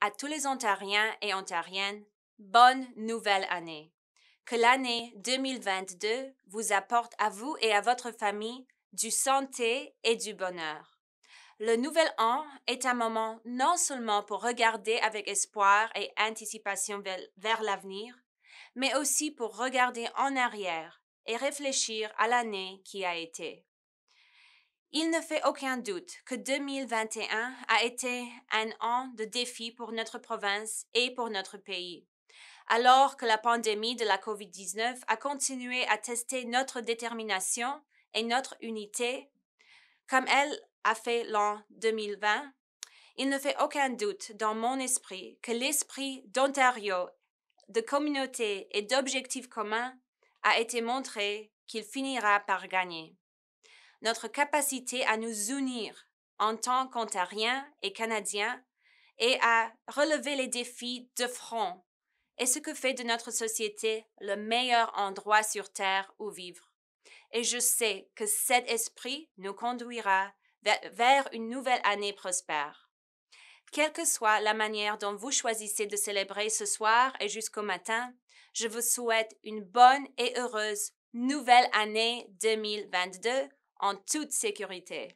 à tous les Ontariens et Ontariennes, bonne nouvelle année. Que l'année 2022 vous apporte à vous et à votre famille du santé et du bonheur. Le nouvel an est un moment non seulement pour regarder avec espoir et anticipation vers l'avenir, mais aussi pour regarder en arrière et réfléchir à l'année qui a été. Il ne fait aucun doute que 2021 a été un an de défi pour notre province et pour notre pays. Alors que la pandémie de la COVID-19 a continué à tester notre détermination et notre unité, comme elle a fait l'an 2020, il ne fait aucun doute dans mon esprit que l'esprit d'Ontario, de communauté et d'objectifs communs a été montré qu'il finira par gagner notre capacité à nous unir en tant qu'Ontariens et Canadiens et à relever les défis de front est ce que fait de notre société le meilleur endroit sur Terre où vivre. Et je sais que cet esprit nous conduira vers une nouvelle année prospère. Quelle que soit la manière dont vous choisissez de célébrer ce soir et jusqu'au matin, je vous souhaite une bonne et heureuse nouvelle année 2022 en toute sécurité.